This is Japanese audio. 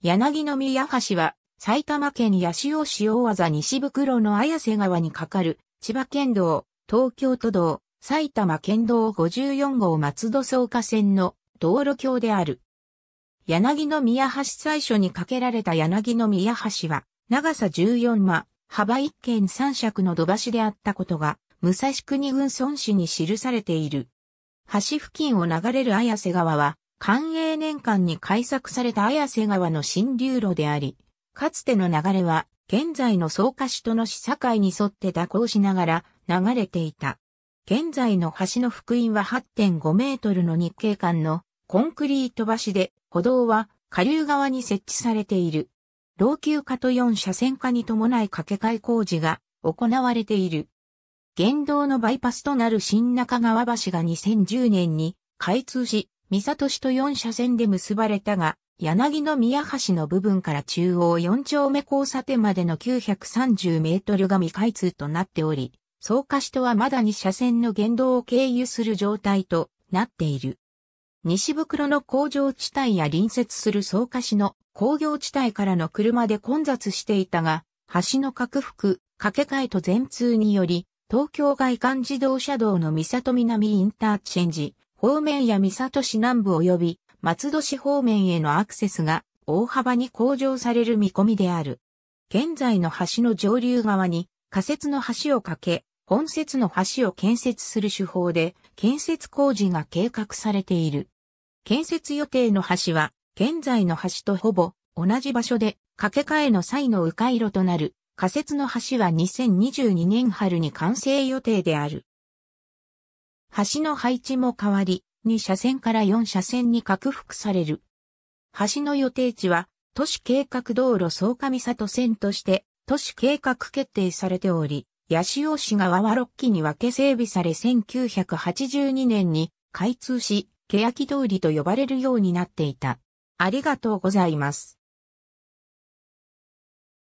柳の宮橋は、埼玉県八潮市大技西袋の綾瀬川に架かる、千葉県道、東京都道、埼玉県道54号松戸草加線の道路橋である。柳の宮橋最初に架けられた柳の宮橋は、長さ14間、幅1軒三尺の土橋であったことが、武蔵国軍村市に記されている。橋付近を流れる綾瀬川は、寛永年間に改作された綾瀬川の新流路であり、かつての流れは、現在の草加市との市境に沿って蛇行しながら流れていた。現在の橋の福音は8.5メートルの日経間のコンクリート橋で、歩道は下流側に設置されている。老朽化と4車線化に伴い掛け替え工事が行われている。現道のバイパスとなる新中川橋が2010年に開通し、三里市と四車線で結ばれたが、柳の宮橋の部分から中央四丁目交差点までの930メートルが未開通となっており、草加市とはまだ二車線の原動を経由する状態となっている。西袋の工場地帯や隣接する草加市の工業地帯からの車で混雑していたが、橋の拡幅、架け替えと全通により、東京外環自動車道の三里南インターチェンジ、方面や三里市南部及び松戸市方面へのアクセスが大幅に向上される見込みである。現在の橋の上流側に仮設の橋を架け、本設の橋を建設する手法で建設工事が計画されている。建設予定の橋は現在の橋とほぼ同じ場所で架け替えの際の迂回路となる仮設の橋は2022年春に完成予定である。橋の配置も変わり、2車線から4車線に拡幅される。橋の予定地は、都市計画道路総上里線として、都市計画決定されており、八潮市側は6基に分け整備され1982年に開通し、欅通りと呼ばれるようになっていた。ありがとうございます。